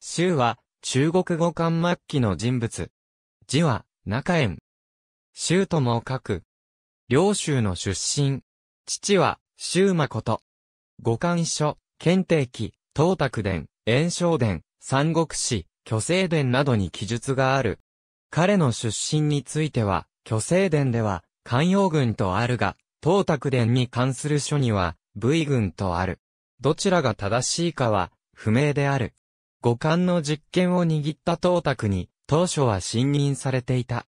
周は、中国語漢末期の人物。字は、中園。周とも書く。両州の出身。父は、周誠。五漢書、検定記、東卓伝、炎章伝、三国史、巨星伝などに記述がある。彼の出身については、巨星伝では、関陽軍とあるが、東卓伝に関する書には、V 軍とある。どちらが正しいかは、不明である。五冠の実権を握った董卓に、当初は信任されていた。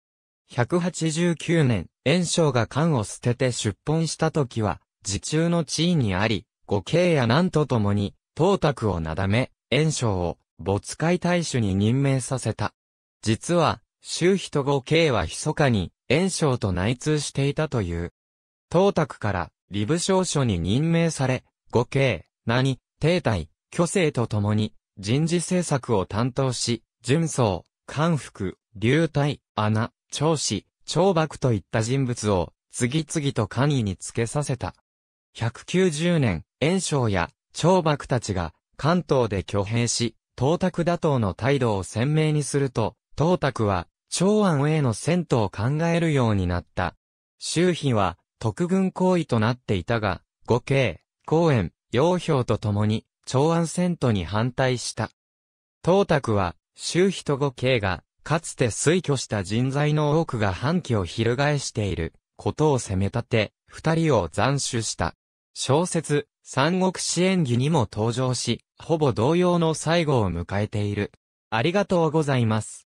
189年、炎章が官を捨てて出奔した時は、自中の地位にあり、五慶や南と共に、董卓をなだめ、炎章を、没海大主に任命させた。実は、周妃と五慶は密かに、炎章と内通していたという。董卓から、李部少書に任命され、五慶、何、帝体、虚勢と共に、人事政策を担当し、純宗、官服、流体、穴、長子、長幕といった人物を次々と官位につけさせた。190年、炎章や長幕たちが関東で挙兵し、東卓打倒の態度を鮮明にすると、東卓は長安への戦闘を考えるようになった。周妃は特軍行為となっていたが、五慶、公園、陽氷と共に長安遷都に反対した。董卓は、周人と後慶が、かつて推挙した人材の多くが反旗を翻している、ことを責め立て、二人を斬首した。小説、三国志演義にも登場し、ほぼ同様の最後を迎えている。ありがとうございます。